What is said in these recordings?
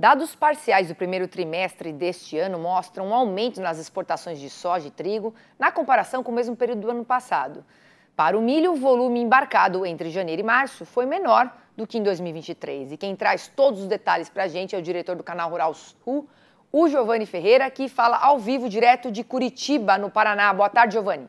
Dados parciais do primeiro trimestre deste ano mostram um aumento nas exportações de soja e trigo na comparação com o mesmo período do ano passado. Para o milho, o volume embarcado entre janeiro e março foi menor do que em 2023. E quem traz todos os detalhes para a gente é o diretor do Canal Rural Sul, o Giovanni Ferreira, que fala ao vivo direto de Curitiba, no Paraná. Boa tarde, Giovanni.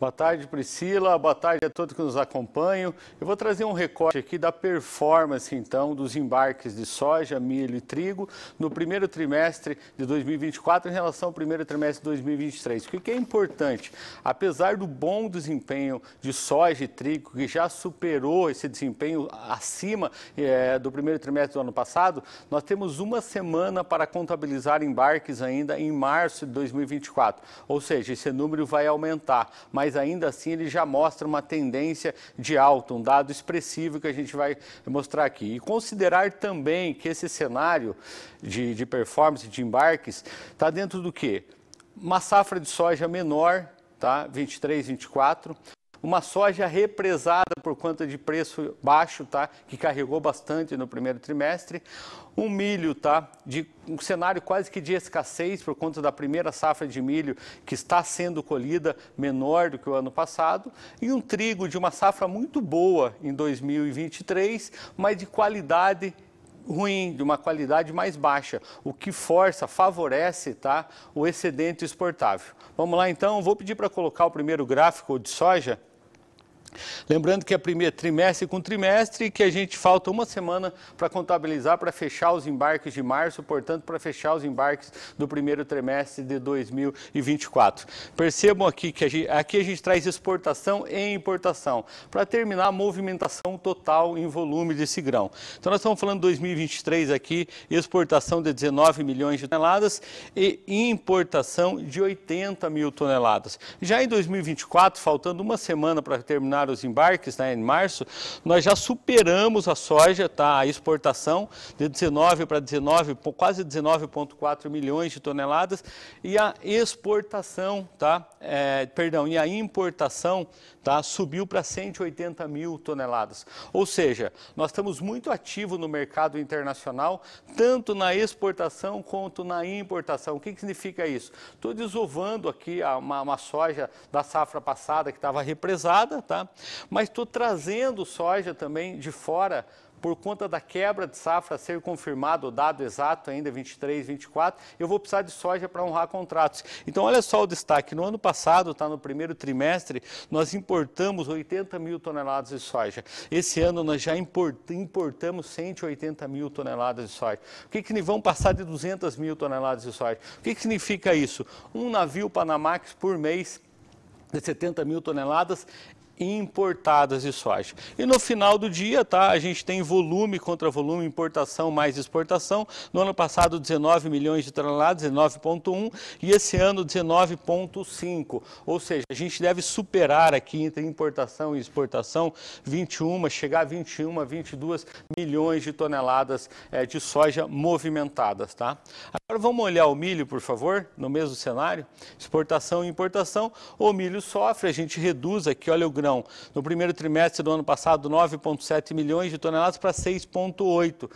Boa tarde, Priscila. Boa tarde a todos que nos acompanham. Eu vou trazer um recorte aqui da performance, então, dos embarques de soja, milho e trigo no primeiro trimestre de 2024 em relação ao primeiro trimestre de 2023. O que é importante? Apesar do bom desempenho de soja e trigo, que já superou esse desempenho acima é, do primeiro trimestre do ano passado, nós temos uma semana para contabilizar embarques ainda em março de 2024. Ou seja, esse número vai aumentar. Mas mas ainda assim ele já mostra uma tendência de alta, um dado expressivo que a gente vai mostrar aqui. E considerar também que esse cenário de, de performance de embarques está dentro do quê? Uma safra de soja menor, tá? 23, 24. Uma soja represada por conta de preço baixo, tá? Que carregou bastante no primeiro trimestre. Um milho, tá? De um cenário quase que de escassez por conta da primeira safra de milho que está sendo colhida menor do que o ano passado. E um trigo de uma safra muito boa em 2023, mas de qualidade ruim, de uma qualidade mais baixa, o que força, favorece tá, o excedente exportável. Vamos lá então, vou pedir para colocar o primeiro gráfico de soja. Lembrando que é primeiro trimestre com trimestre, e que a gente falta uma semana para contabilizar, para fechar os embarques de março, portanto, para fechar os embarques do primeiro trimestre de 2024. Percebam aqui que a gente, aqui a gente traz exportação e importação, para terminar a movimentação total em volume desse grão. Então, nós estamos falando de 2023 aqui, exportação de 19 milhões de toneladas e importação de 80 mil toneladas. Já em 2024, faltando uma semana para terminar os embarques né, em março, nós já superamos a soja, tá, a exportação, de 19 para 19, quase 19,4 milhões de toneladas, e a exportação, tá, é, perdão, e a importação tá, subiu para 180 mil toneladas. Ou seja, nós estamos muito ativos no mercado internacional, tanto na exportação quanto na importação. O que, que significa isso? Estou desovando aqui uma, uma soja da safra passada que estava represada, tá? Mas estou trazendo soja também de fora por conta da quebra de safra ser confirmado o dado exato ainda 23, 24, eu vou precisar de soja para honrar contratos. Então, olha só o destaque. No ano passado, está no primeiro trimestre, nós importamos 80 mil toneladas de soja. Esse ano nós já importamos 180 mil toneladas de soja. O que, que vão passar de 200 mil toneladas de soja? O que, que significa isso? Um navio Panamax por mês de 70 mil toneladas importadas de soja. E no final do dia, tá, a gente tem volume contra volume, importação mais exportação. No ano passado, 19 milhões de toneladas, 19,1, e esse ano 19,5. Ou seja, a gente deve superar aqui entre importação e exportação 21, chegar a 21, 22 milhões de toneladas é, de soja movimentadas, tá? Agora vamos olhar o milho, por favor, no mesmo cenário, exportação e importação. O milho sofre, a gente reduz aqui, olha o no primeiro trimestre do ano passado, 9,7 milhões de toneladas para 6,8.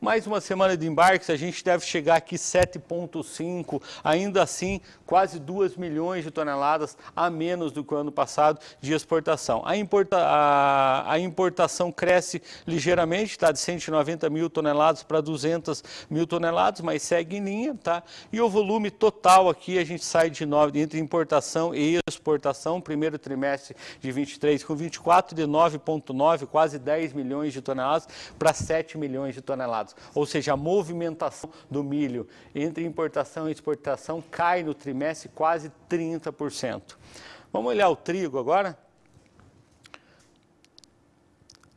Mais uma semana de embarques, a gente deve chegar aqui 7,5, ainda assim quase 2 milhões de toneladas a menos do que o ano passado de exportação. A, importa, a, a importação cresce ligeiramente, está de 190 mil toneladas para 200 mil toneladas, mas segue em linha, tá? E o volume total aqui, a gente sai de 9, entre importação e exportação, primeiro trimestre de 23 com 24, de 9,9, quase 10 milhões de toneladas para 7 milhões de toneladas ou seja, a movimentação do milho entre importação e exportação cai no trimestre quase 30%. Vamos olhar o trigo agora?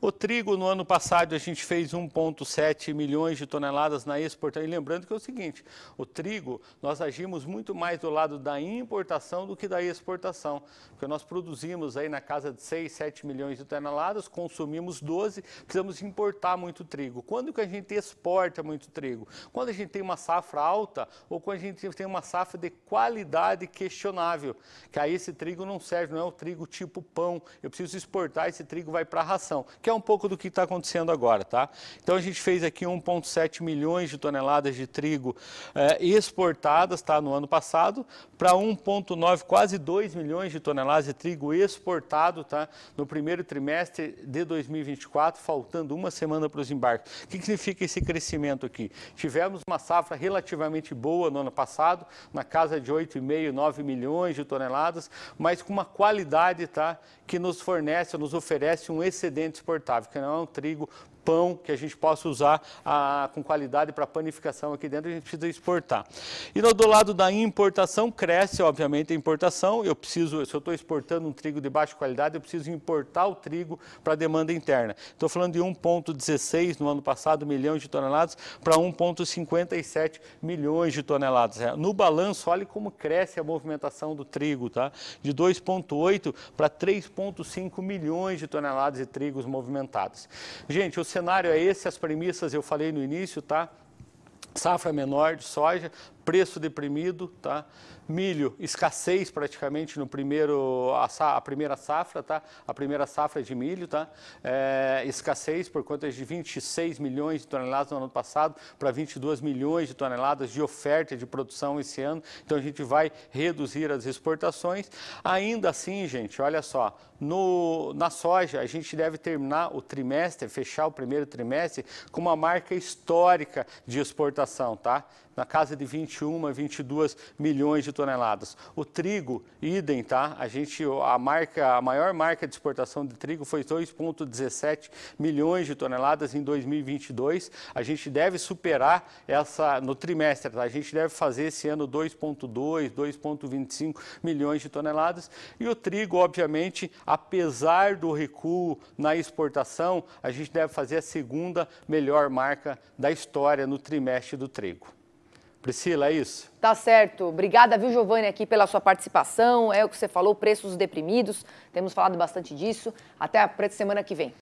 O trigo, no ano passado, a gente fez 1,7 milhões de toneladas na exportação. E lembrando que é o seguinte: o trigo, nós agimos muito mais do lado da importação do que da exportação. Porque nós produzimos aí na casa de 6, 7 milhões de toneladas, consumimos 12, precisamos importar muito trigo. Quando que a gente exporta muito trigo? Quando a gente tem uma safra alta ou quando a gente tem uma safra de qualidade questionável. Que aí esse trigo não serve, não é o trigo tipo pão. Eu preciso exportar, esse trigo vai para a ração. Que que é um pouco do que está acontecendo agora, tá? Então a gente fez aqui 1,7 milhões de toneladas de trigo é, exportadas, tá? No ano passado, para 1,9, quase 2 milhões de toneladas de trigo exportado, tá? No primeiro trimestre de 2024, faltando uma semana para os embarques. O que, que significa esse crescimento aqui? Tivemos uma safra relativamente boa no ano passado, na casa de 8,5, 9 milhões de toneladas, mas com uma qualidade, tá? Que nos fornece, nos oferece um excedente exportado confortável, que não é um trigo pão que a gente possa usar a, com qualidade para panificação aqui dentro, a gente precisa exportar. E do lado da importação, cresce, obviamente, a importação. Eu preciso, se eu estou exportando um trigo de baixa qualidade, eu preciso importar o trigo para a demanda interna. Estou falando de 1,16 no ano passado, milhões de toneladas, para 1,57 milhões de toneladas. É, no balanço, olha como cresce a movimentação do trigo, tá? De 2,8 para 3,5 milhões de toneladas de trigos movimentados. Gente, o cenário é esse, as premissas eu falei no início, tá? Safra menor de soja, preço deprimido, tá? Milho, escassez praticamente no primeiro a, a primeira safra, tá? A primeira safra de milho, tá? É, escassez por conta de 26 milhões de toneladas no ano passado para 22 milhões de toneladas de oferta de produção esse ano. Então a gente vai reduzir as exportações. Ainda assim, gente, olha só, no, na soja a gente deve terminar o trimestre, fechar o primeiro trimestre com uma marca histórica de exportação, tá? Na casa de 20 21 a 22 milhões de toneladas. O trigo, idem, tá? A gente a marca, a maior marca de exportação de trigo foi 2.17 milhões de toneladas em 2022. A gente deve superar essa no trimestre, tá? A gente deve fazer esse ano 2.2, 2.25 milhões de toneladas. E o trigo, obviamente, apesar do recuo na exportação, a gente deve fazer a segunda melhor marca da história no trimestre do trigo. Priscila, é isso. Tá certo. Obrigada, viu, Giovanni, aqui pela sua participação. É o que você falou, preços deprimidos. Temos falado bastante disso. Até a semana que vem.